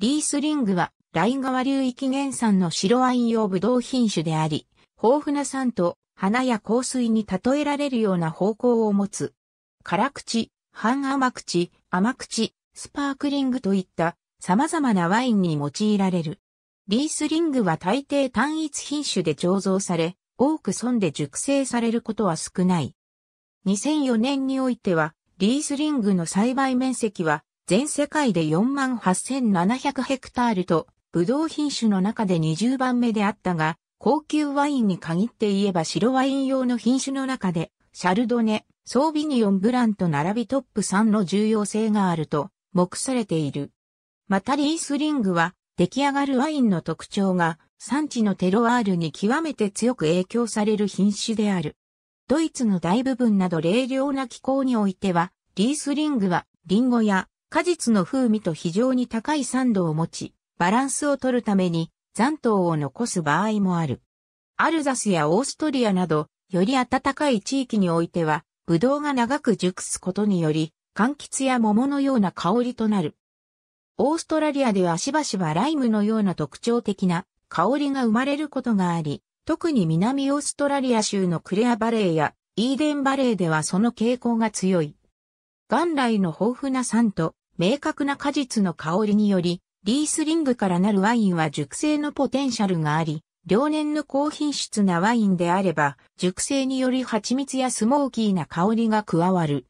リースリングは、ライン川流域原産の白ワイン用ブドウ品種であり、豊富な酸と花や香水に例えられるような方向を持つ。辛口、半甘口、甘口、スパークリングといった様々なワインに用いられる。リースリングは大抵単一品種で醸造され、多く損で熟成されることは少ない。2004年においては、リースリングの栽培面積は全世界で48,700ヘクタールと、ブドウ品種の中で20番目であったが、高級ワインに限って言えば白ワイン用の品種の中で、シャルドネ、ソービニオンブランと並びトップ3の重要性があると、目されている。またリースリングは、出来上がるワインの特徴が、産地のテロワールに極めて強く影響される品種である。ドイツの大部分など冷涼な気候においては、リースリングは、リンゴや果実の風味と非常に高い酸度を持ち、バランスを取るために残糖を残す場合もある。アルザスやオーストリアなど、より暖かい地域においては、ブドウが長く熟すことにより、柑橘や桃のような香りとなる。オーストラリアではしばしばライムのような特徴的な香りが生まれることがあり、特に南オーストラリア州のクレアバレーやイーデンバレーではその傾向が強い。元来の豊富な酸と明確な果実の香りにより、リースリングからなるワインは熟成のポテンシャルがあり、両年の高品質なワインであれば、熟成により蜂蜜やスモーキーな香りが加わる。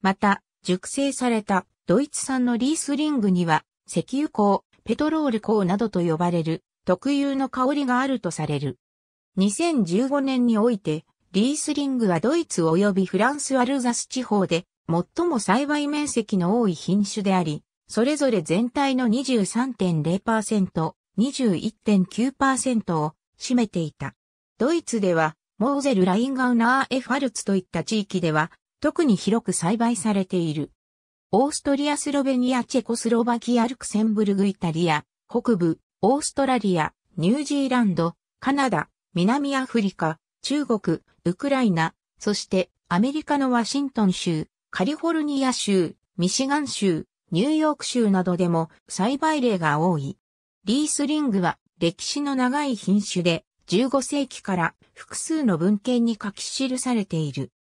また、熟成されたドイツ産のリースリングには、石油香、ペトロール香などと呼ばれる特有の香りがあるとされる。2015年において、リースリングはドイツ及びフランスアルザス地方で最も栽培面積の多い品種であり、それぞれ全体の23.0%、21.9%を占めていた。ドイツでは、モーゼル・ラインガウナー・エファルツといった地域では、特に広く栽培されている。オーストリア・スロベニア・チェコスロバキア・ルクセンブルグ・イタリア、北部、オーストラリア、ニュージーランド、カナダ、南アフリカ、中国、ウクライナ、そしてアメリカのワシントン州、カリフォルニア州、ミシガン州、ニューヨーク州などでも栽培例が多い。リースリングは歴史の長い品種で15世紀から複数の文献に書き記されている。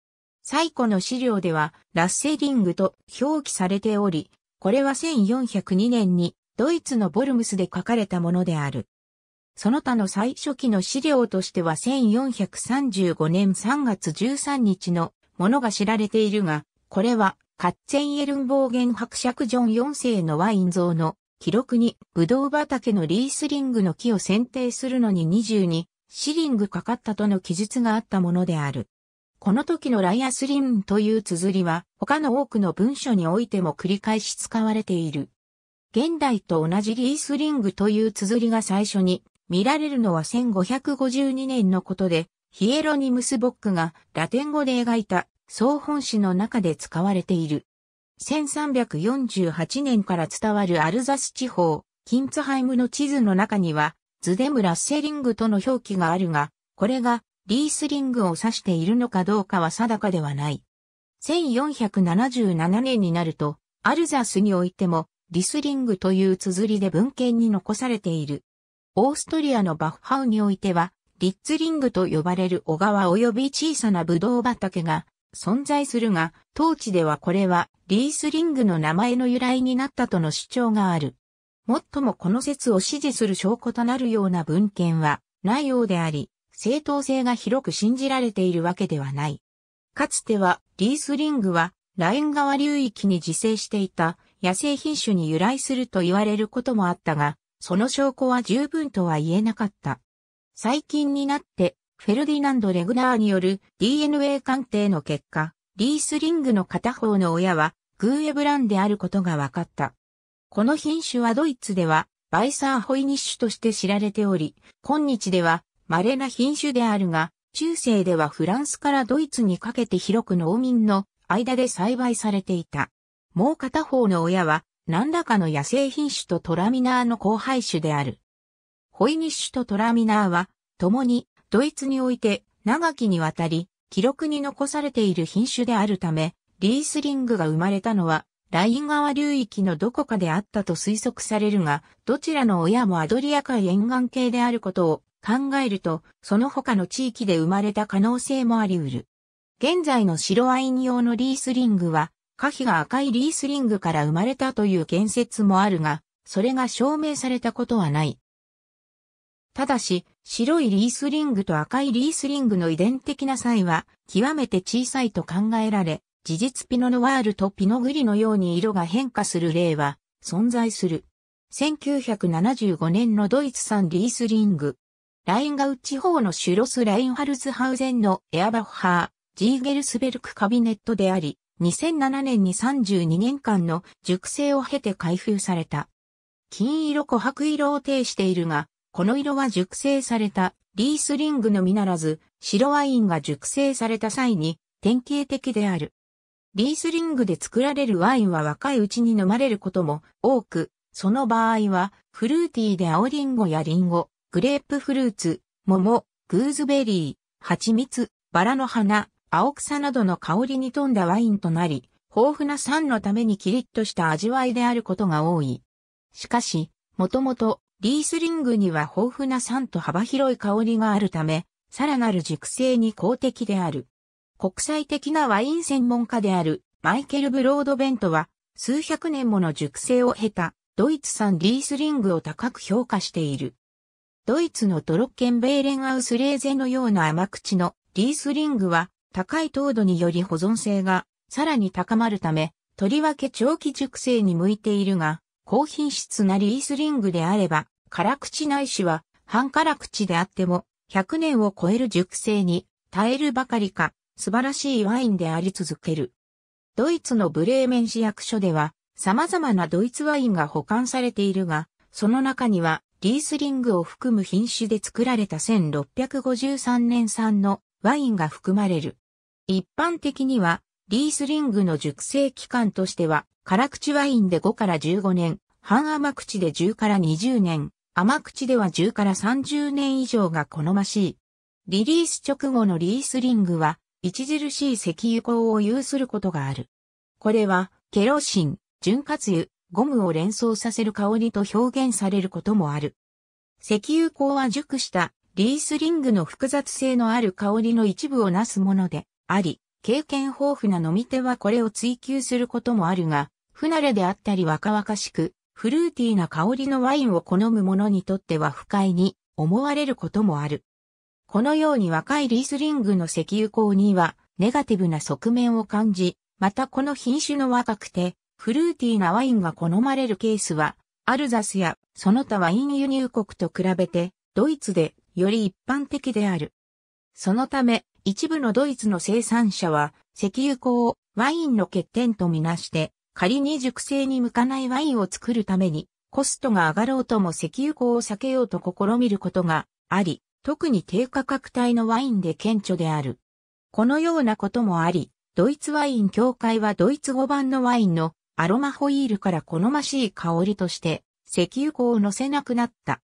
最古の資料ではラッセリングと表記されており、これは1402年にドイツのボルムスで書かれたものである。その他の最初期の資料としては1435年3月13日のものが知られているが、これは、カッツェンエルンボーゲン伯爵ジョン4世のワイン像の記録に、ブドウ畑のリースリングの木を剪定するのに22シリングかかったとの記述があったものである。この時のライアスリンという綴りは、他の多くの文書においても繰り返し使われている。現代と同じリースリングという綴りが最初に見られるのは1552年のことで、ヒエロニムス・ボックがラテン語で描いた総本詩の中で使われている。1348年から伝わるアルザス地方、キンツハイムの地図の中には、ズデムラッセリングとの表記があるが、これがリースリングを指しているのかどうかは定かではない。1477年になると、アルザスにおいても、リスリングという綴りで文献に残されている。オーストリアのバッハウにおいては、リッツリングと呼ばれる小川及び小さなブドウ畑が存在するが、当地ではこれはリースリングの名前の由来になったとの主張がある。もっともこの説を支持する証拠となるような文献はないようであり、正当性が広く信じられているわけではない。かつてはリースリングはライン川流域に自生していた野生品種に由来すると言われることもあったが、その証拠は十分とは言えなかった。最近になってフェルディナンド・レグナーによる DNA 鑑定の結果、リースリングの片方の親はグーエブランであることが分かった。この品種はドイツではバイサーホイニッシュとして知られており、今日では稀な品種であるが、中世ではフランスからドイツにかけて広く農民の間で栽培されていた。もう片方の親は何らかの野生品種とトラミナーの交配種である。ホイニッシュとトラミナーは、共にドイツにおいて長きにわたり記録に残されている品種であるため、リースリングが生まれたのは、ライン川流域のどこかであったと推測されるが、どちらの親もアドリア海沿岸系であることを考えると、その他の地域で生まれた可能性もあり得る。現在の白ワイン用のリースリングは、可否が赤いリースリングから生まれたという言説もあるが、それが証明されたことはない。ただし、白いリースリングと赤いリースリングの遺伝的な差異は極めて小さいと考えられ、事実ピノノワールとピノグリのように色が変化する例は存在する。1975年のドイツ産リースリング。ラインガウ地方のシュロス・ラインハルツハウゼンのエアバッハー、ジーゲルスベルクカビネットであり、2007年に32年間の熟成を経て開封された。金色琥珀色を呈しているが、この色は熟成されたリースリングのみならず、白ワインが熟成された際に典型的である。リースリングで作られるワインは若いうちに飲まれることも多く、その場合はフルーティーで青リンゴやリンゴ、グレープフルーツ、桃、グーズベリー、蜂蜜、バラの花、青草などの香りに富んだワインとなり、豊富な酸のためにキリッとした味わいであることが多い。しかし、もともとリースリングには豊富な酸と幅広い香りがあるため、さらなる熟成に公的である。国際的なワイン専門家であるマイケル・ブロードベントは、数百年もの熟成を経たドイツ産リースリングを高く評価している。ドイツのドロッケンベーレンアウスレーゼのような甘口のリースリングは高い糖度により保存性がさらに高まるため、とりわけ長期熟成に向いているが、高品質なリースリングであれば辛口ないしは、半辛口であっても、100年を超える熟成に耐えるばかりか、素晴らしいワインであり続ける。ドイツのブレーメン市役所では、様々なドイツワインが保管されているが、その中には、リースリングを含む品種で作られた1653年産のワインが含まれる。一般的には、リースリングの熟成期間としては、辛口ワインで5から15年、半甘口で10から20年、甘口では10から30年以上が好ましい。リリース直後のリースリングは、著しい石油膏を有することがある。これは、ケロシン、潤滑油、ゴムを連想させる香りと表現されることもある。石油膏は熟したリースリングの複雑性のある香りの一部をなすものであり、経験豊富な飲み手はこれを追求することもあるが、不慣れであったり若々しく、フルーティーな香りのワインを好む者にとっては不快に思われることもある。このように若いリースリングの石油港にはネガティブな側面を感じ、またこの品種の若くてフルーティーなワインが好まれるケースはアルザスやその他ワイン輸入国と比べてドイツでより一般的である。そのため一部のドイツの生産者は石油港をワインの欠点とみなして仮に熟成に向かないワインを作るために、コストが上がろうとも石油港を避けようと試みることがあり、特に低価格帯のワインで顕著である。このようなこともあり、ドイツワイン協会はドイツ語版のワインのアロマホイールから好ましい香りとして石油香を乗せなくなった。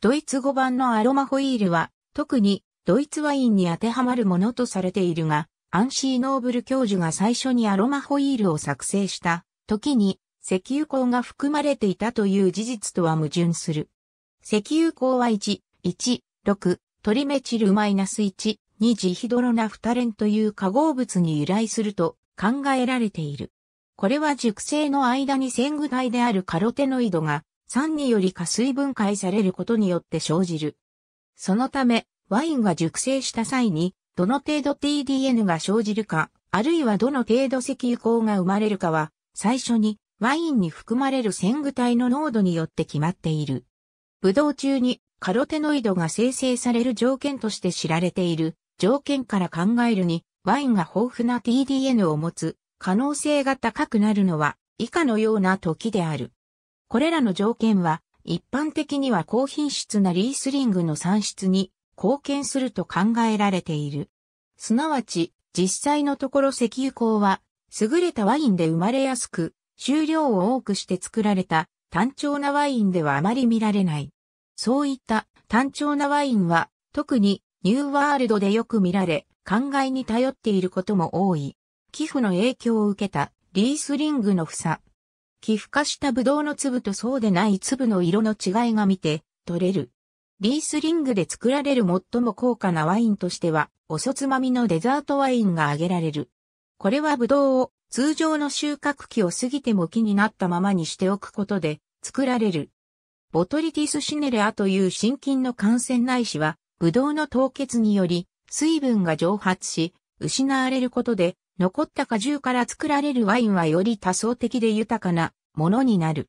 ドイツ語版のアロマホイールは特にドイツワインに当てはまるものとされているが、アンシー・ノーブル教授が最初にアロマホイールを作成した時に石油鋼が含まれていたという事実とは矛盾する。石油鋼は1、1、6、トリメチルマイナス -1、2次ヒドロナフタレンという化合物に由来すると考えられている。これは熟成の間に線具体であるカロテノイドが酸により加水分解されることによって生じる。そのため、ワインが熟成した際にどの程度 TDN が生じるか、あるいはどの程度石油鉱が生まれるかは、最初にワインに含まれる線具体の濃度によって決まっている。ブドウ中にカロテノイドが生成される条件として知られている条件から考えるに、ワインが豊富な TDN を持つ可能性が高くなるのは以下のような時である。これらの条件は一般的には高品質なリースリングの産出に貢献すると考えられている。すなわち、実際のところ石油鉱は、優れたワインで生まれやすく、収量を多くして作られた単調なワインではあまり見られない。そういった単調なワインは、特にニューワールドでよく見られ、灌漑に頼っていることも多い。寄付の影響を受けたリースリングの房。寄付化したブドウの粒とそうでない粒の色の違いが見て取れる。リースリングで作られる最も高価なワインとしては、おそつまみのデザートワインが挙げられる。これはブドウを通常の収穫期を過ぎても木になったままにしておくことで作られる。ボトリティスシネレアという真菌の感染ないしは、ブドウの凍結により水分が蒸発し、失われることで残った果汁から作られるワインはより多層的で豊かなものになる。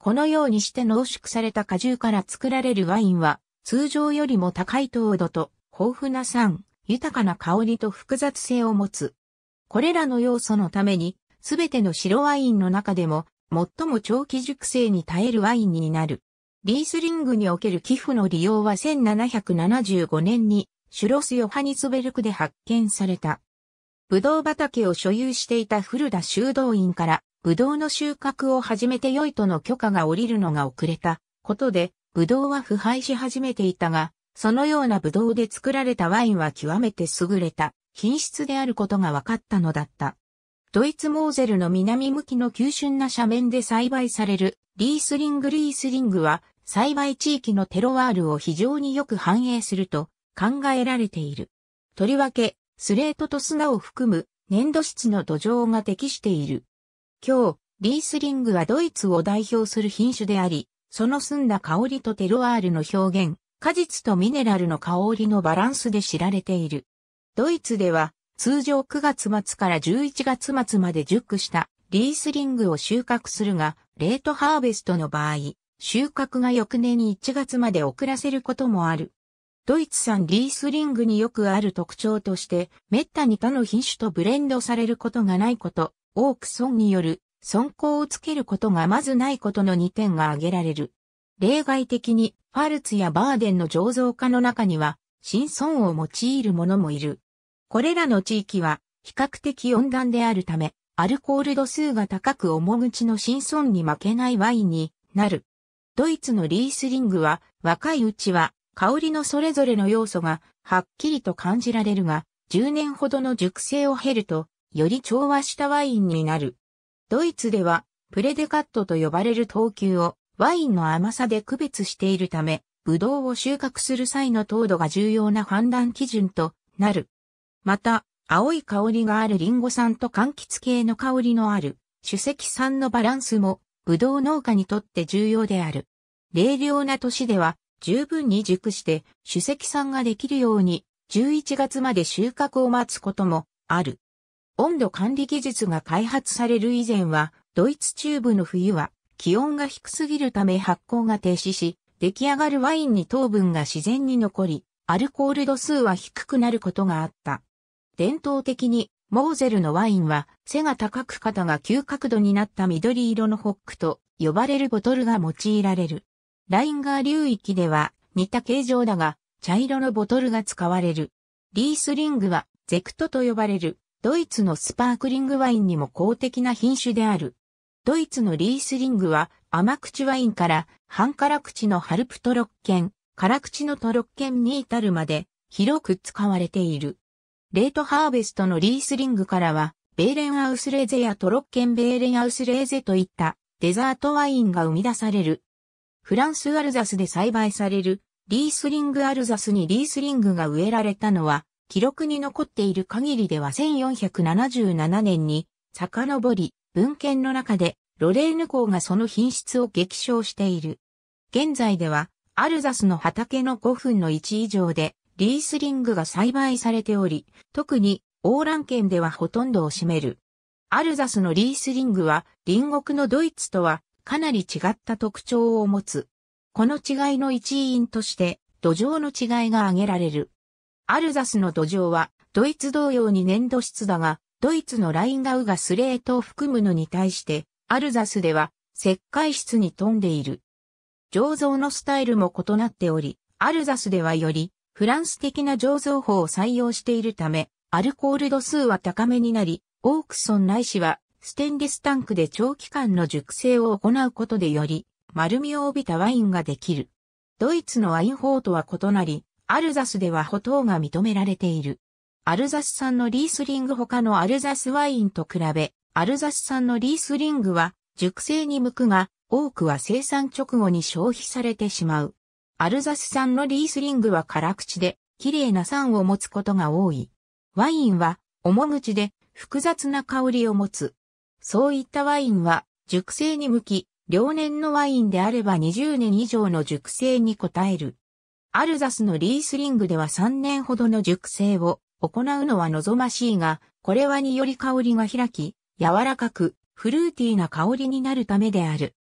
このようにして濃縮された果汁から作られるワインは、通常よりも高い糖度と豊富な酸、豊かな香りと複雑性を持つ。これらの要素のために、すべての白ワインの中でも、最も長期熟成に耐えるワインになる。リースリングにおける寄付の利用は1775年に、シュロス・ヨハニツベルクで発見された。ブドウ畑を所有していた古田修道院から、ブドウの収穫を始めて良いとの許可が下りるのが遅れたことで、ブドウは腐敗し始めていたが、そのようなブドウで作られたワインは極めて優れた品質であることが分かったのだった。ドイツモーゼルの南向きの急峻な斜面で栽培されるリースリングリースリングは栽培地域のテロワールを非常によく反映すると考えられている。とりわけ、スレートと砂を含む粘土質の土壌が適している。今日、リースリングはドイツを代表する品種であり、その澄んだ香りとテロワールの表現、果実とミネラルの香りのバランスで知られている。ドイツでは、通常9月末から11月末まで熟したリースリングを収穫するが、レートハーベストの場合、収穫が翌年に1月まで遅らせることもある。ドイツ産リースリングによくある特徴として、滅多に他の品種とブレンドされることがないこと、多く損による損耗をつけることがまずないことの2点が挙げられる。例外的にファルツやバーデンの醸造家の中には新村を用いる者もいる。これらの地域は比較的温暖であるため、アルコール度数が高く重口の新村に負けないワインになる。ドイツのリースリングは若いうちは香りのそれぞれの要素がはっきりと感じられるが、10年ほどの熟成を経るとより調和したワインになる。ドイツでは、プレデカットと呼ばれる等級をワインの甘さで区別しているため、ブドウを収穫する際の糖度が重要な判断基準となる。また、青い香りがあるリンゴ酸と柑橘系の香りのある主石酸のバランスも、ブドウ農家にとって重要である。冷涼な年では、十分に熟して主石酸ができるように、11月まで収穫を待つこともある。温度管理技術が開発される以前は、ドイツ中部の冬は気温が低すぎるため発酵が停止し、出来上がるワインに糖分が自然に残り、アルコール度数は低くなることがあった。伝統的に、モーゼルのワインは、背が高く肩が急角度になった緑色のホックと呼ばれるボトルが用いられる。ラインガー流域では、似た形状だが、茶色のボトルが使われる。リースリングは、ゼクトと呼ばれる、ドイツのスパークリングワインにも公的な品種である。ドイツのリースリングは甘口ワインから半辛口のハルプトロッケン、辛口のトロッケンに至るまで広く使われている。レートハーベストのリースリングからは、ベーレンアウスレーゼやトロッケンベーレンアウスレーゼといったデザートワインが生み出される。フランスアルザスで栽培されるリースリングアルザスにリースリングが植えられたのは記録に残っている限りでは1477年に遡り、文献の中でロレーヌ港がその品質を激昇している。現在ではアルザスの畑の5分の1以上でリースリングが栽培されており、特にオーラン県ではほとんどを占める。アルザスのリースリングは隣国のドイツとはかなり違った特徴を持つ。この違いの一因として土壌の違いが挙げられる。アルザスの土壌は、ドイツ同様に粘土質だが、ドイツのラインガウがスレートを含むのに対して、アルザスでは石灰質に富んでいる。醸造のスタイルも異なっており、アルザスではよりフランス的な醸造法を採用しているため、アルコール度数は高めになり、オークソンないしはステンレスタンクで長期間の熟成を行うことでより丸みを帯びたワインができる。ドイツのワイン法とは異なり、アルザスではほとうが認められている。アルザス産のリースリング他のアルザスワインと比べ、アルザス産のリースリングは熟成に向くが、多くは生産直後に消費されてしまう。アルザス産のリースリングは辛口で、綺麗な酸を持つことが多い。ワインは、重口で、複雑な香りを持つ。そういったワインは、熟成に向き、両年のワインであれば20年以上の熟成に応える。アルザスのリースリングでは3年ほどの熟成を行うのは望ましいが、これはにより香りが開き、柔らかく、フルーティーな香りになるためである。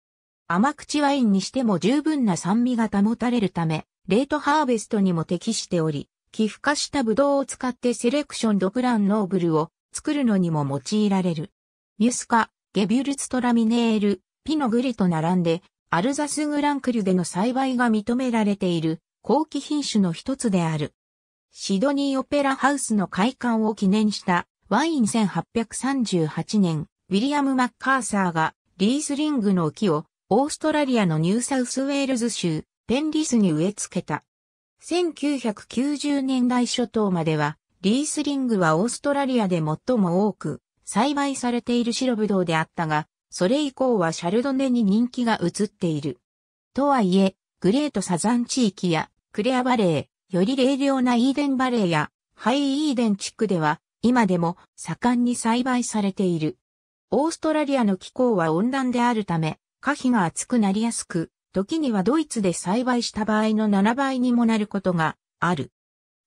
甘口ワインにしても十分な酸味が保たれるため、レートハーベストにも適しており、寄付化したブドウを使ってセレクションドグランノーブルを作るのにも用いられる。ミュスカ、ゲビュルツトラミネール、ピノグリと並んで、アルザスグランクリュでの栽培が認められている後期品種の一つである。シドニーオペラハウスの開館を記念したワイン1838年、ウィリアム・マッカーサーがリースリングの木をオーストラリアのニューサウスウェールズ州ペンリスに植え付けた。1990年代初頭まではリースリングはオーストラリアで最も多く栽培されている白ぶどうであったが、それ以降はシャルドネに人気が移っている。とはいえ、グレートサザン地域やクレアバレー、より冷涼なイーデンバレーや、ハイイーデン地区では、今でも盛んに栽培されている。オーストラリアの気候は温暖であるため、花費が厚くなりやすく、時にはドイツで栽培した場合の7倍にもなることがある。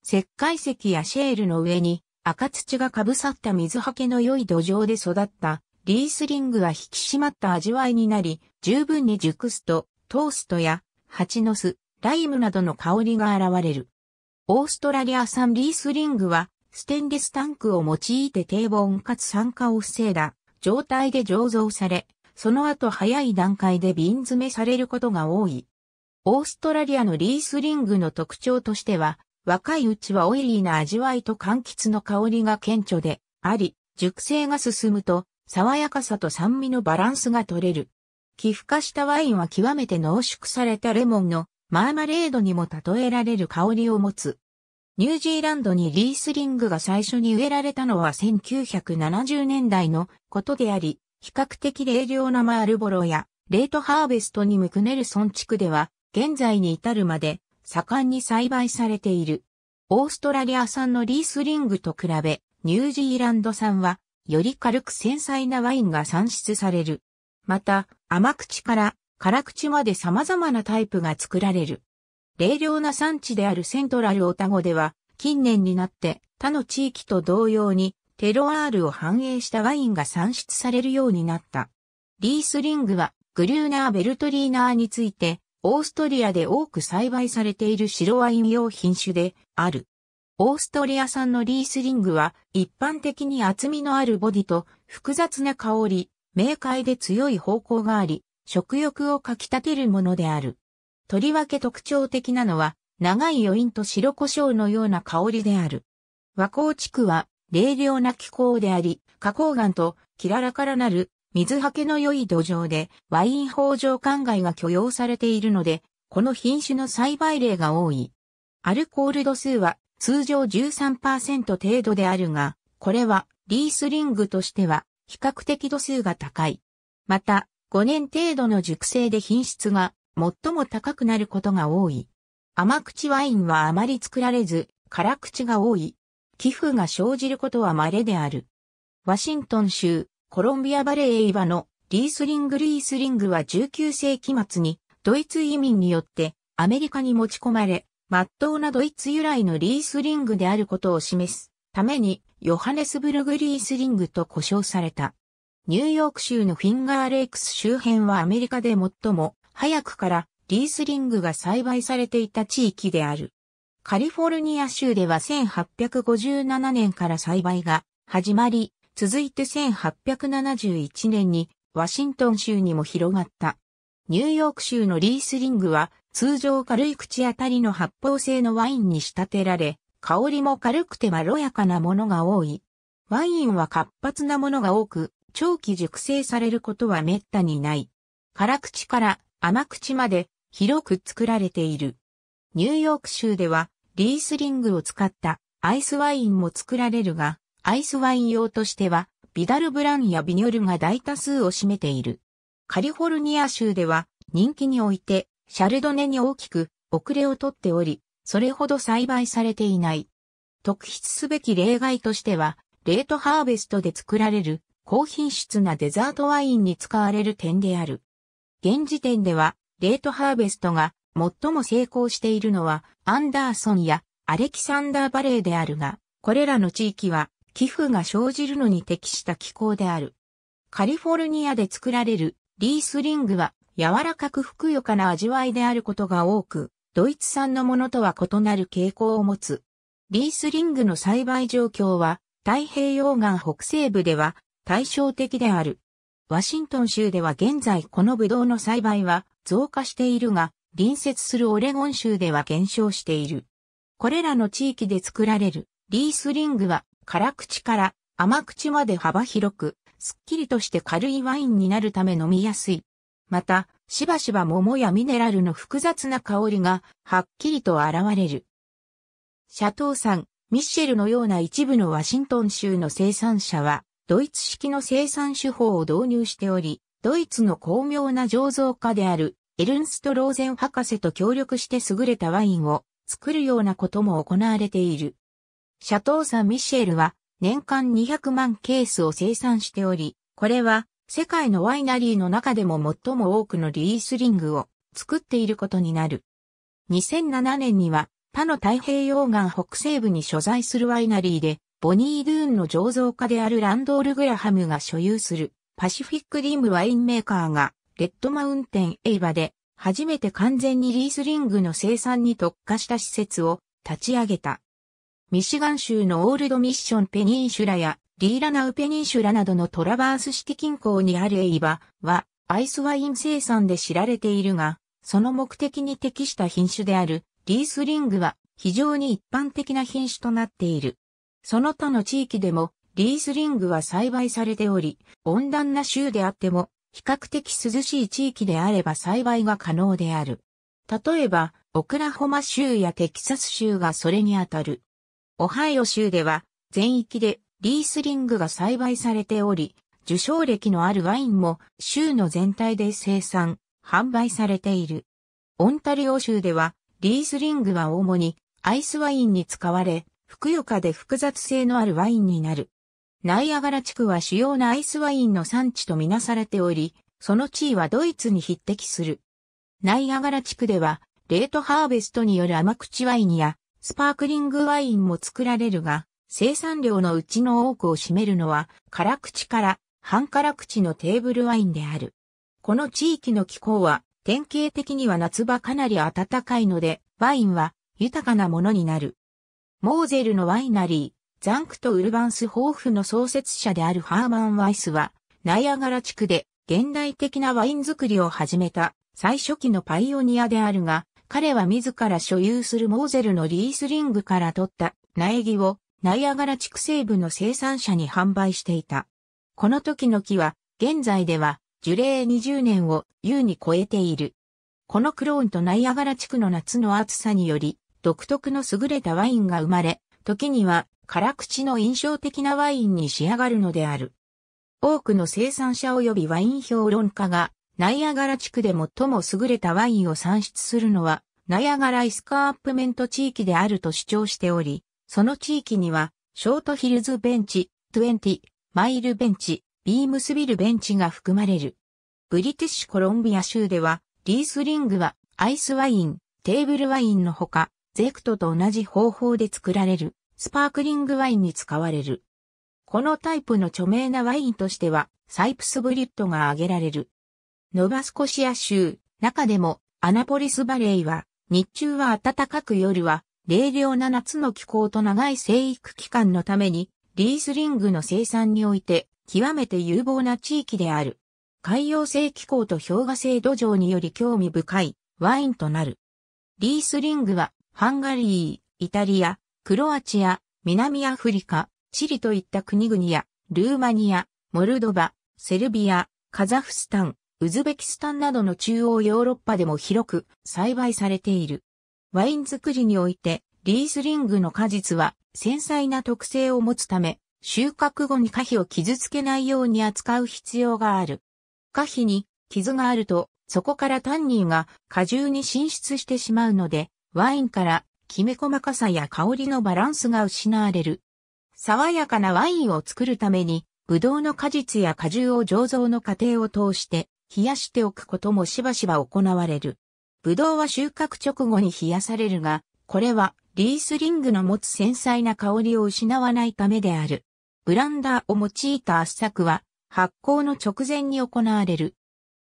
石灰石やシェールの上に赤土がかぶさった水はけの良い土壌で育ったリースリングは引き締まった味わいになり、十分に熟すとトーストや蜂の巣、ライムなどの香りが現れる。オーストラリア産リースリングは、ステンレスタンクを用いて低温かつ酸化を防いだ状態で醸造され、その後早い段階で瓶詰めされることが多い。オーストラリアのリースリングの特徴としては、若いうちはオイリーな味わいと柑橘の香りが顕著であり、熟成が進むと、爽やかさと酸味のバランスが取れる。寄付化したワインは極めて濃縮されたレモンのマーマレードにも例えられる香りを持つ。ニュージーランドにリースリングが最初に植えられたのは1970年代のことであり、比較的冷涼なマールボロやレートハーベストにむくネルソン地区では現在に至るまで盛んに栽培されている。オーストラリア産のリースリングと比べ、ニュージーランド産はより軽く繊細なワインが産出される。また、甘口から辛口まで様々なタイプが作られる。冷涼な産地であるセントラルオタゴでは、近年になって他の地域と同様にテロアールを反映したワインが産出されるようになった。リースリングはグリューナー・ベルトリーナーについて、オーストリアで多く栽培されている白ワイン用品種である。オーストリア産のリースリングは一般的に厚みのあるボディと複雑な香り、明快で強い方向があり、食欲をかき立てるものである。とりわけ特徴的なのは、長い余韻と白胡椒のような香りである。和光地区は、冷涼な気候であり、花崗岩とキララからなる水はけの良い土壌でワイン法上灌漑が許容されているので、この品種の栽培例が多い。アルコール度数は通常13%程度であるが、これはリースリングとしては比較的度数が高い。また、5年程度の熟成で品質が最も高くなることが多い。甘口ワインはあまり作られず、辛口が多い。寄付が生じることは稀である。ワシントン州、コロンビアバレー岩のリースリングリースリングは19世紀末にドイツ移民によってアメリカに持ち込まれ、真っ当なドイツ由来のリースリングであることを示すためにヨハネスブルグリースリングと呼称された。ニューヨーク州のフィンガーレイクス周辺はアメリカで最も早くからリースリングが栽培されていた地域である。カリフォルニア州では1857年から栽培が始まり、続いて1871年にワシントン州にも広がった。ニューヨーク州のリースリングは通常軽い口当たりの発泡性のワインに仕立てられ、香りも軽くてまろやかなものが多い。ワインは活発なものが多く、長期熟成されることは滅多にない。辛口から甘口まで広く作られている。ニューヨーク州ではリースリングを使ったアイスワインも作られるが、アイスワイン用としてはビダルブランやビニョルが大多数を占めている。カリフォルニア州では人気においてシャルドネに大きく遅れをとっており、それほど栽培されていない。特筆すべき例外としては、レートハーベストで作られる高品質なデザートワインに使われる点である。現時点では、レートハーベストが最も成功しているのは、アンダーソンやアレキサンダーバレーであるが、これらの地域は寄付が生じるのに適した気候である。カリフォルニアで作られるリースリングは柔らかくふくよかな味わいであることが多く、ドイツ産のものとは異なる傾向を持つ。リースリングの栽培状況は太平洋岸北西部では対照的である。ワシントン州では現在このブドウの栽培は増加しているが、隣接するオレゴン州では減少している。これらの地域で作られるリースリングは辛口から甘口まで幅広く、すっきりとして軽いワインになるため飲みやすい。また、しばしば桃やミネラルの複雑な香りがはっきりと現れる。シャトーさん、ミッシェルのような一部のワシントン州の生産者は、ドイツ式の生産手法を導入しており、ドイツの巧妙な醸造家であるエルンスト・ローゼン博士と協力して優れたワインを作るようなことも行われている。シャトー・サミシェルは年間200万ケースを生産しており、これは世界のワイナリーの中でも最も多くのリースリングを作っていることになる。2007年には他の太平洋岸北西部に所在するワイナリーでボニー・ドゥーンの醸造家であるランドール・グラハムが所有するパシフィック・リムワインメーカーがレッドマウンテン・エイバで初めて完全にリースリングの生産に特化した施設を立ち上げた。ミシガン州のオールドミッションペニンシュラやリーラナウペニンシュラなどのトラバース式近郊にあるエイバはアイスワイン生産で知られているが、その目的に適した品種であるリースリングは非常に一般的な品種となっている。その他の地域でもリースリングは栽培されており、温暖な州であっても比較的涼しい地域であれば栽培が可能である。例えば、オクラホマ州やテキサス州がそれにあたる。オハイオ州では全域でリースリングが栽培されており、受賞歴のあるワインも州の全体で生産、販売されている。オンタリオ州ではリースリングは主にアイスワインに使われ、ふくよかで複雑性のあるワインになる。ナイアガラ地区は主要なアイスワインの産地とみなされており、その地位はドイツに匹敵する。ナイアガラ地区では、レートハーベストによる甘口ワインや、スパークリングワインも作られるが、生産量のうちの多くを占めるのは、辛口から半辛口のテーブルワインである。この地域の気候は、典型的には夏場かなり暖かいので、ワインは豊かなものになる。モーゼルのワイナリー、ザンクト・ウルバンスホーフの創設者であるハーマン・ワイスは、ナイアガラ地区で現代的なワイン作りを始めた最初期のパイオニアであるが、彼は自ら所有するモーゼルのリースリングから取った苗木をナイアガラ地区西部の生産者に販売していた。この時の木は、現在では樹齢20年を優に超えている。このクローンとナイアガラ地区の夏の暑さにより、独特の優れたワインが生まれ、時には辛口の印象的なワインに仕上がるのである。多くの生産者及びワイン評論家が、ナイアガラ地区で最も優れたワインを産出するのは、ナイアガライスカープメント地域であると主張しており、その地域には、ショートヒルズベンチ、トゥエンティ、マイルベンチ、ビームスビルベンチが含まれる。ブリティッシュコロンビア州では、リースリングは、アイスワイン、テーブルワインのほか、ゼクトと同じ方法で作られる、スパークリングワインに使われる。このタイプの著名なワインとしては、サイプスブリッドが挙げられる。ノバスコシア州、中でもアナポリスバレーは、日中は暖かく夜は、冷涼な夏の気候と長い生育期間のために、リースリングの生産において、極めて有望な地域である。海洋性気候と氷河性土壌により興味深いワインとなる。リースリングはハンガリー、イタリア、クロアチア、南アフリカ、チリといった国々や、ルーマニア、モルドバ、セルビア、カザフスタン、ウズベキスタンなどの中央ヨーロッパでも広く栽培されている。ワイン作りにおいて、リースリングの果実は繊細な特性を持つため、収穫後に果皮を傷つけないように扱う必要がある。果皮に傷があると、そこからタンニンが果汁に浸出してしまうので、ワインからきめ細かさや香りのバランスが失われる。爽やかなワインを作るために、ブドウの果実や果汁を醸造の過程を通して冷やしておくこともしばしば行われる。ブドウは収穫直後に冷やされるが、これはリースリングの持つ繊細な香りを失わないためである。ブランダーを用いた圧搾は発酵の直前に行われる。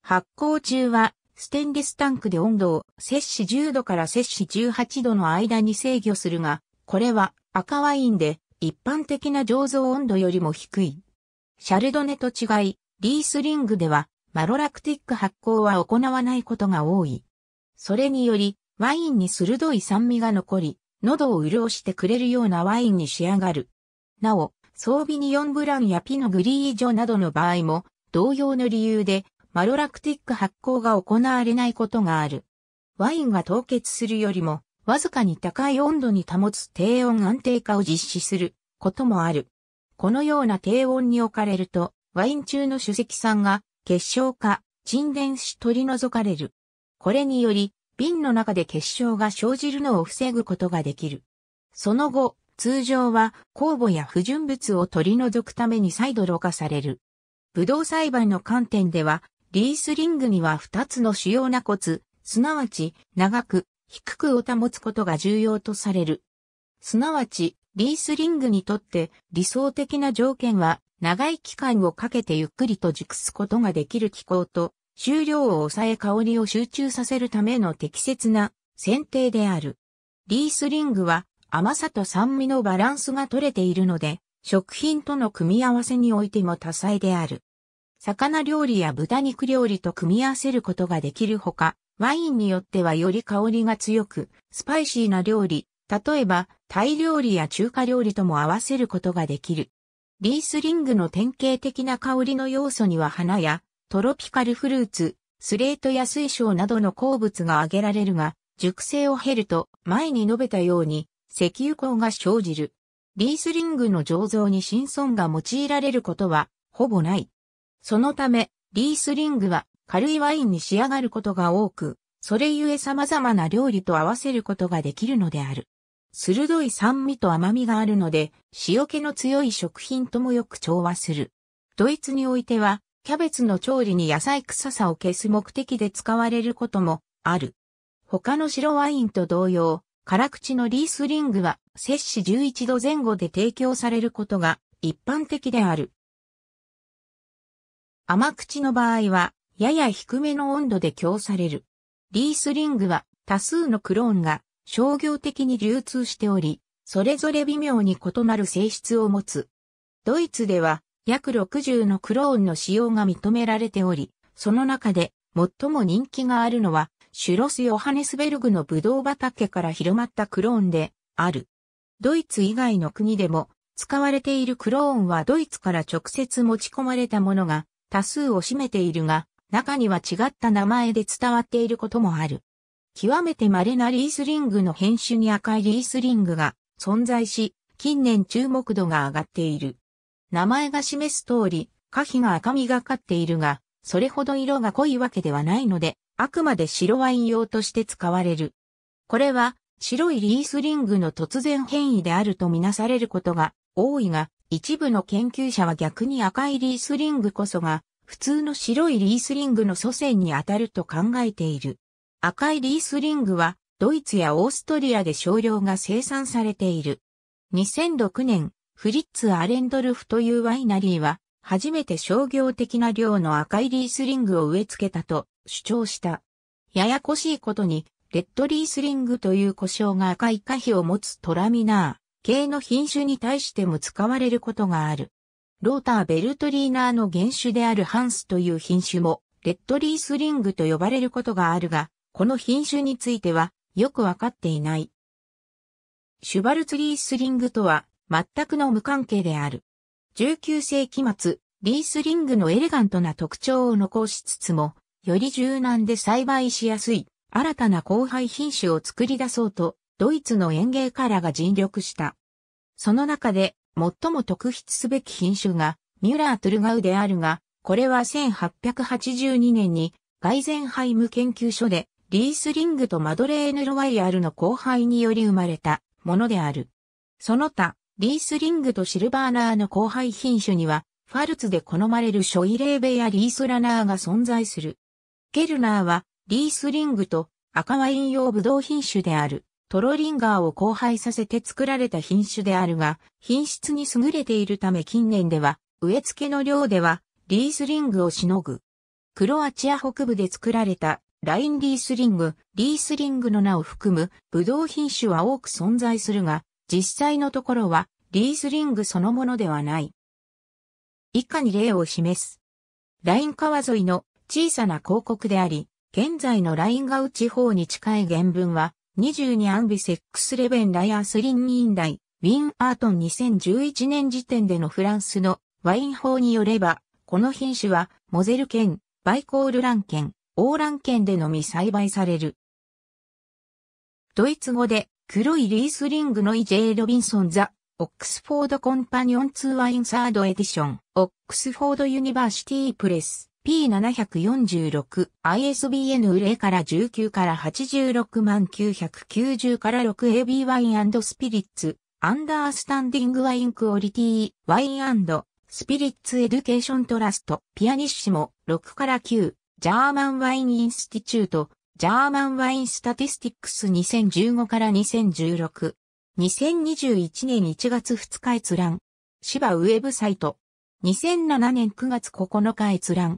発酵中はステンレスタンクで温度を摂氏10度から摂氏18度の間に制御するが、これは赤ワインで一般的な醸造温度よりも低い。シャルドネと違い、リースリングではマロラクティック発酵は行わないことが多い。それにより、ワインに鋭い酸味が残り、喉を潤してくれるようなワインに仕上がる。なお、装備に4ブランやピノグリージョなどの場合も、同様の理由でマロラクティック発酵が行われないことがある。ワインが凍結するよりも、わずかに高い温度に保つ低温安定化を実施することもある。このような低温に置かれると、ワイン中の主石酸が結晶化、沈殿し取り除かれる。これにより、瓶の中で結晶が生じるのを防ぐことができる。その後、通常は酵母や不純物を取り除くために再度ろ過される。ブドウ栽培の観点では、リースリングには2つの主要なコツ、すなわち、長く、低くを保つことが重要とされる。すなわち、リースリングにとって理想的な条件は、長い期間をかけてゆっくりと熟すことができる気候と、収量を抑え香りを集中させるための適切な選定である。リースリングは甘さと酸味のバランスが取れているので、食品との組み合わせにおいても多彩である。魚料理や豚肉料理と組み合わせることができるほか、ワインによってはより香りが強く、スパイシーな料理、例えば、タイ料理や中華料理とも合わせることができる。リースリングの典型的な香りの要素には花や、トロピカルフルーツ、スレートや水晶などの鉱物が挙げられるが、熟成を経ると、前に述べたように、石油鉱が生じる。リースリングの醸造に新村が用いられることは、ほぼない。そのため、リースリングは軽いワインに仕上がることが多く、それゆえ様々な料理と合わせることができるのである。鋭い酸味と甘みがあるので、塩気の強い食品ともよく調和する。ドイツにおいては、キャベツの調理に野菜臭さを消す目的で使われることもある。他の白ワインと同様、辛口のリースリングは摂氏11度前後で提供されることが一般的である。甘口の場合は、やや低めの温度で供される。リースリングは多数のクローンが商業的に流通しており、それぞれ微妙に異なる性質を持つ。ドイツでは約60のクローンの使用が認められており、その中で最も人気があるのは、シュロス・ヨハネスベルグのブドウ畑から広まったクローンである。ドイツ以外の国でも使われているクローンはドイツから直接持ち込まれたものが多数を占めているが、中には違った名前で伝わっていることもある。極めて稀なリースリングの変種に赤いリースリングが存在し、近年注目度が上がっている。名前が示す通り、花皮が赤みがかっているが、それほど色が濃いわけではないので、あくまで白ワイン用として使われる。これは、白いリースリングの突然変異であるとみなされることが多いが、一部の研究者は逆に赤いリースリングこそが、普通の白いリースリングの祖先にあたると考えている。赤いリースリングは、ドイツやオーストリアで少量が生産されている。2006年、フリッツ・アレンドルフというワイナリーは、初めて商業的な量の赤いリースリングを植え付けたと主張した。ややこしいことに、レッドリースリングという故障が赤い可否を持つトラミナー。系の品種に対しても使われることがある。ローターベルトリーナーの原種であるハンスという品種も、レッドリースリングと呼ばれることがあるが、この品種についてはよくわかっていない。シュバルツリースリングとは全くの無関係である。19世紀末、リースリングのエレガントな特徴を残しつつも、より柔軟で栽培しやすい新たな交配品種を作り出そうとドイツの園芸カラーが尽力した。その中で、最も特筆すべき品種が、ミュラー・トゥルガウであるが、これは1882年に、ガイゼンハイム研究所で、リースリングとマドレーヌ・ロワイヤルの交配により生まれたものである。その他、リースリングとシルバーナーの交配品種には、ファルツで好まれるショイレーベやリースラナーが存在する。ケルナーは、リースリングと赤ワイン用ブドウ品種である。トロリンガーを交配させて作られた品種であるが、品質に優れているため近年では、植え付けの量では、リースリングをしのぐ。クロアチア北部で作られた、ラインリースリング、リースリングの名を含む、ブドウ品種は多く存在するが、実際のところは、リースリングそのものではない。以下に例を示す。ライン川沿いの小さな広告であり、現在のライン川地方に近い原文は、22アンビセックスレベンライアースリンニンライ、ウィン・アートン2011年時点でのフランスのワイン法によれば、この品種はモゼル県、バイコールラン県、オーラン県でのみ栽培される。ドイツ語で黒いリースリングのイジェイ・ロビンソン・ザ・オックスフォード・コンパニオン・ツー・ワイン・サード・エディション、オックスフォード・ユニバーシティ・プレス。P746、ISBN 0から19から86万990から 6AB ワインスピリッツ、アンダースタンディングワインクオリティ、ワインスピリッツエデュケーショントラスト、ピアニッシモ、6から9、ジャーマンワインインスティチュート、ジャーマンワインスタティスティックス2015から2016、2021年1月2日閲覧、芝ウェブサイト、2007年9月9日閲覧。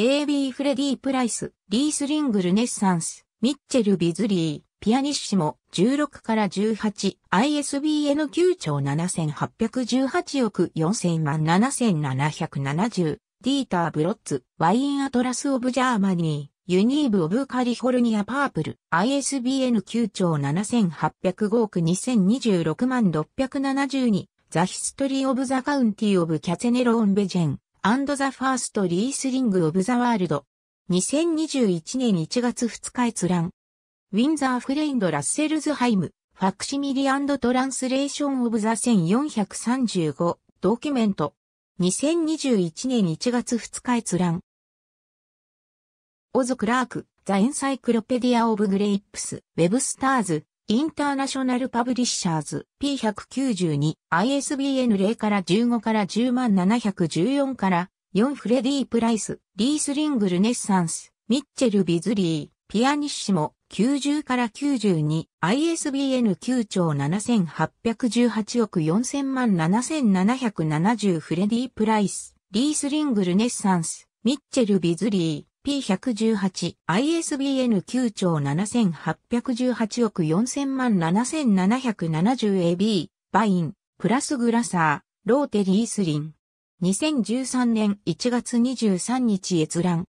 AB フレディ・プライス、リース・リング・ルネッサンス、ミッチェル・ビズリー、ピアニッシモ、16から18、ISBN 9兆7818億4000万7770、ディーター・ブロッツ、ワイン・アトラス・オブ・ジャーマニー、ユニーブ・オブ・カリフォルニア・パープル、ISBN 9兆7805億2026万672、ザ・ヒストリー・オブ・ザ・カウンティ・オブ・キャツェネロ・オン・ベジェン、and the first lease ring of the world。2021年1月2日閲覧。ウィンザー・フレインド・ラッセルズハイム、ファクシミリトランスレーション・オブ・ザ・1435、ドキュメント。2021年1月2日閲覧。オズ・クラーク、ザ・エンサイクロペディア・オブ・グレイプス、ウェブスターズ、インターナショナルパブリッシャーズ P192 ISBN 0から15から10 714から4フレディ・プライス、リースリング・ルネッサンス、ミッチェル・ビズリー、ピアニッシモ90から92 ISBN 9兆7818億4000万7770フレディ・プライス、リースリング・ルネッサンス、ミッチェル・ビズリー、P118、ISBN 9兆7818億4000万 7770AB、バイン、プラスグラサー、ローテリースリン。2013年1月23日閲覧。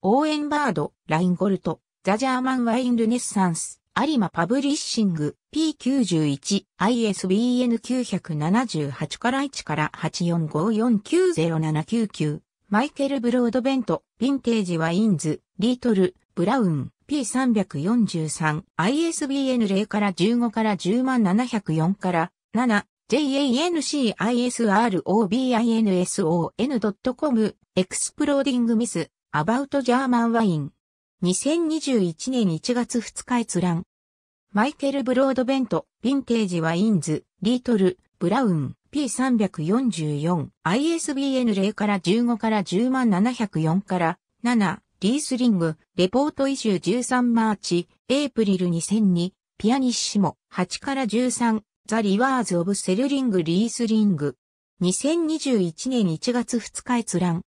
オーエンバード、ラインゴルト、ザジャーマンワインルネッサンス、有馬パブリッシング、P91、ISBN 978から1から845490799。マイケル・ブロードベント、ヴィンテージワインズ、リートル、ブラウン、P343、ISBN 0から15から10704から7、jancirobinson.com s、Exploding Miss, About German Wine。2021年1月2日閲覧。マイケル・ブロードベント、ヴィンテージワインズ、リートル、ブラウン、P344、ISBN 0から15から10704から7、リースリング、レポートイシュー13マーチ、エイプリル2002、ピアニッシモ、8から13、ザ・リワーズ・オブ・セルリング・リースリング。2021年1月2日閲覧。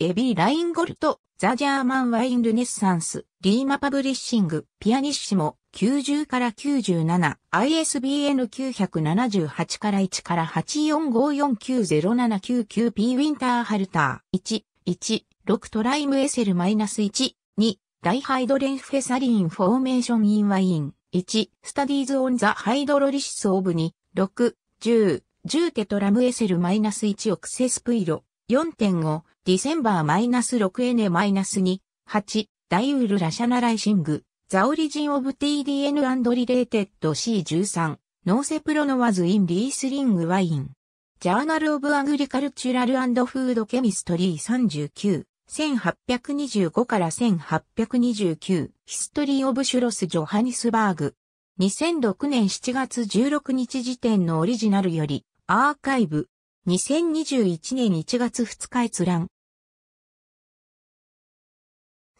エビ・ラインゴルトザ・ジャーマン・ワイン・ルネッサンス、リーマ・パブリッシング、ピアニッシモ、90から97、ISBN 978から1から845490799 P ウィンター・ハルター、1、1、6トライムエセルマイナ -1、2、ダイハイドレンフェサリン・フォーメーション・イン・ワイン、1、スタディーズ・オン・ザ・ハイドロリシス・オブ2、6、10、10テトラムエセルマイナス -1 オクセスプイロ、4.5、ディセンバー -6N-2、8、ダイウルラシャナライシング、ザオリジンオブ TDN& リレーテッド C13、ノーセプロノワズインリースリングワイン。ジャーナルオブアグリカルチュラルフードケミストリー39、1825から1829、ヒストリーオブシュロス・ジョハニスバーグ。2006年7月16日時点のオリジナルより、アーカイブ。2021年1月2日閲覧。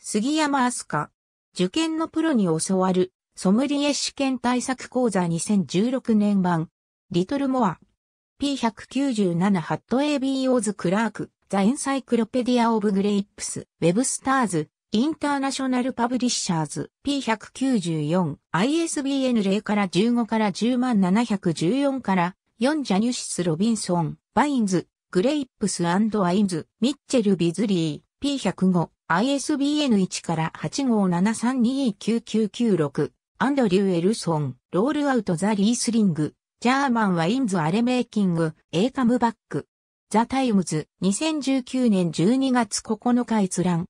杉山明日香。受験のプロに教わる、ソムリエ試験対策講座2016年版。リトルモア。P197 ハット AB オーズクラーク。ザ・エンサイクロペディア・オブ・グレイプス。ウェブスターズ。インターナショナルパブリッシャーズ P194 ISBN 0から15から10714から4ジャニュシス・ロビンソン、バインズ、グレイプスアインズ、ミッチェル・ビズリー P105 ISBN 1から8573219996、アンドリュー・エルソン、ロールアウト・ザ・リースリング、ジャーマンワインズ・アレメイキング、エイカムバック、ザ・タイムズ、2019年12月9日閲覧。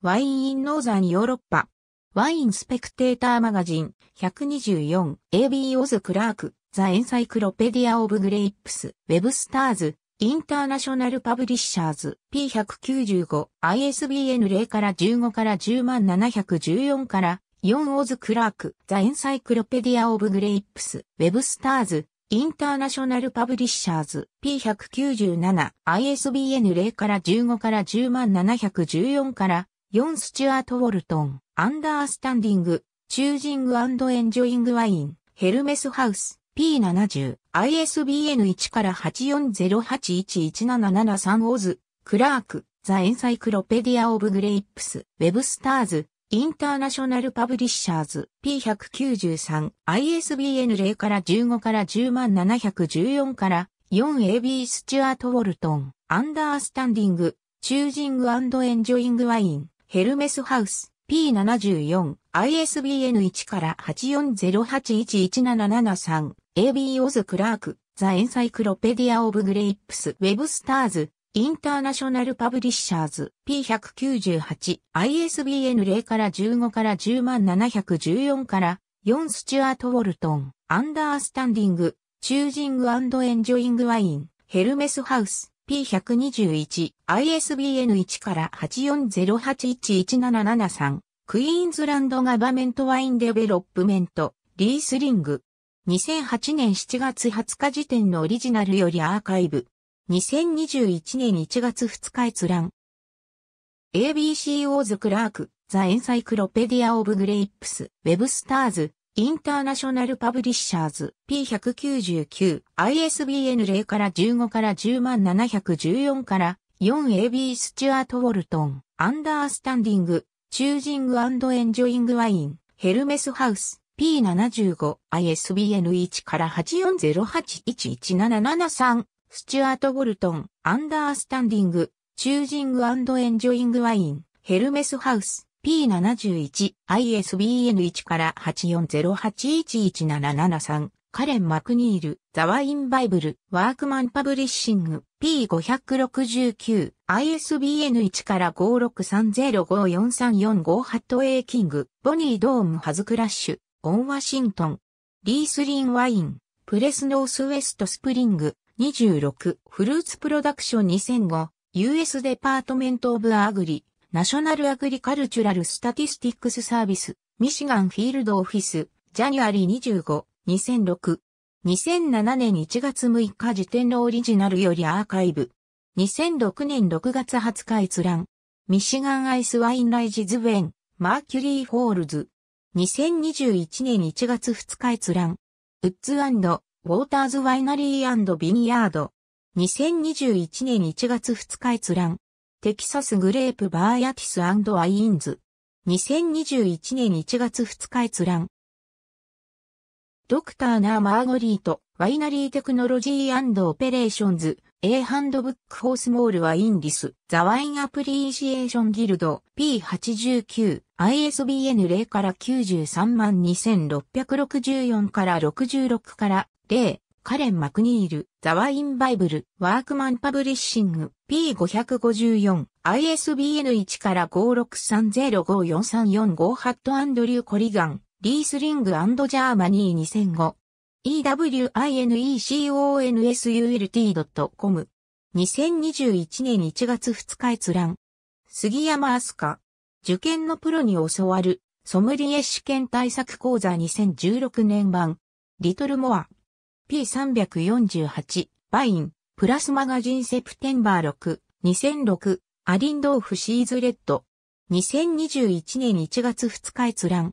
ワイン・イン・ノーザン・ヨーロッパ。ワイン・スペクテーター・マガジン、124、AB オズ・クラーク、ザ・エンサイクロペディア・オブ・グレイプス、ウェブスターズ、インターナショナルパブリッシャーズ P195 ISBN 0から15から10714から4オズ・クラークザ・エンサイクロペディア・オブ・グレイプスウェブスターズインターナショナルパブリッシャーズ P197 ISBN 0から15から10714から4スチュアート・ウォルトンアンダースタンディングチュージングエンジョイングワインヘルメスハウス P70、ISBN 1から8408117773オズ、クラーク、ザ・エンサイクロペディア・オブ・グレイプス、ウェブスターズ、インターナショナル・パブリッシャーズ、P193、ISBN 0から15から10714から 4AB スチュアート・ウォルトン、アンダースタンディング、チュージング・エンジョイング・ワイン、ヘルメス・ハウス、P74、ISBN 1から8408117773、AB オズ・クラーク、ザ・エンサイクロペディア・オブ・グレイプス・ウェブスターズ、インターナショナル・パブリッシャーズ、P198、ISBN 0から15から10714から、4スチュアート・ウォルトン、アンダースタンディング、チュージングエンジョイング・ワイン、ヘルメス・ハウス、P121、ISBN1 から8408111773、クイーンズランド・ガバメント・ワイン・デベロップメント、リースリング、2008年7月20日時点のオリジナルよりアーカイブ。2021年1月2日閲覧。ABC オーズ・クラーク、ザ・エンサイクロペディア・オブ・グレイプス、ウェブスターズ、インターナショナル・パブリッシャーズ、P199、ISBN 0から15から10万714から、4AB スチュアート・ウォルトン、アンダースタンディング、チュージング・エンジョイング・ワイン、ヘルメス・ハウス。P75ISBN1 から8 4 0 8 1 1 7 7 3スチュアート・ボルトン、アンダースタンディング、チュージングエンジョイングワイン、ヘルメスハウス、P71、ISBN1 から8408117773、カレン・マクニール、ザ・ワイン・バイブル、ワークマン・パブリッシング、P569、ISBN1 から563054345ハット・エイ・キング、ボニー・ドーム・ハズ・クラッシュ、オン・ワシントン、リースリン・ワイン、プレス・ノースウェスト・スプリング、26、フルーツ・プロダクション2005、US デパートメント・オブ・アグリ、ナショナル・アグリカルチュラル・スタティスティックス・サービス、ミシガン・フィールド・オフィス、ジャニュアリー25、2006、2007年1月6日時点のオリジナルよりアーカイブ。2006年6月20日閲覧。ミシガンアイスワインライジズウェン、マーキュリーホールズ、2021年1月2日閲覧。ウッズウォーターズワイナリービニヤード。2021年1月2日閲覧。テキサスグレープバーヤティスアインズ。2021年1月2日閲覧。ドクターナー・マーゴリート、ワイナリーテクノロジーオペレーションズ、A ハンドブックホースモールはインディス、ザワインアプリシエーションギルド P89、ISBN 0から93万2664から66から0、カレン・マクニール、ザワインバイブル、ワークマンパブリッシング P554、ISBN 1から563054345ハットアンドリュー・コリガン、リースリングジャーマニー2005、ewineconsult.com。2021年1月2日閲覧。杉山明日香。受験のプロに教わる、ソムリエ試験対策講座2016年版。リトルモア。P348、バイン、プラスマガジンセプテンバー6、2006、アリンドーフシーズレッド。2021年1月2日閲覧。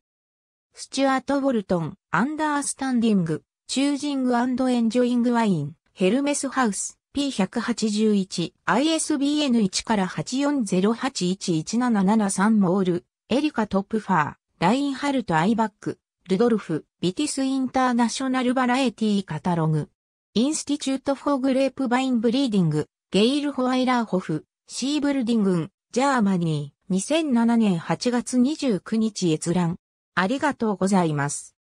スチュアート・ウォルトン、アンダースタンディング。チュージングエンジョイングワイン、ヘルメスハウス、P181、ISBN1 から8408117773モール、エリカトップファー、ラインハルトアイバック、ルドルフ、ビティスインターナショナルバラエティカタログ、インスティチュートフォーグレープバインブリーディング、ゲイル・ホワイラーホフ、シーブルディングン、ジャーマニー、2007年8月29日閲覧。ありがとうございます。